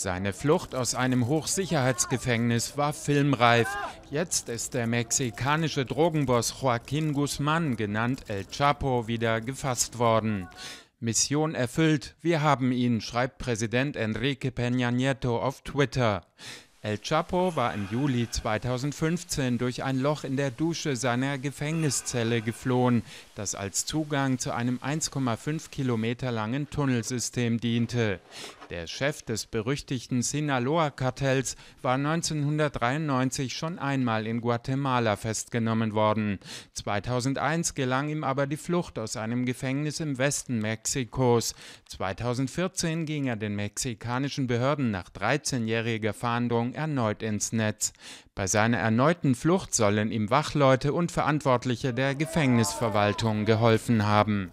Seine Flucht aus einem Hochsicherheitsgefängnis war filmreif. Jetzt ist der mexikanische Drogenboss Joaquin Guzman, genannt El Chapo, wieder gefasst worden. Mission erfüllt, wir haben ihn, schreibt Präsident Enrique Peña Nieto auf Twitter. El Chapo war im Juli 2015 durch ein Loch in der Dusche seiner Gefängniszelle geflohen, das als Zugang zu einem 1,5 Kilometer langen Tunnelsystem diente. Der Chef des berüchtigten Sinaloa-Kartells war 1993 schon einmal in Guatemala festgenommen worden. 2001 gelang ihm aber die Flucht aus einem Gefängnis im Westen Mexikos. 2014 ging er den mexikanischen Behörden nach 13-jähriger Fahndung erneut ins Netz. Bei seiner erneuten Flucht sollen ihm Wachleute und Verantwortliche der Gefängnisverwaltung geholfen haben.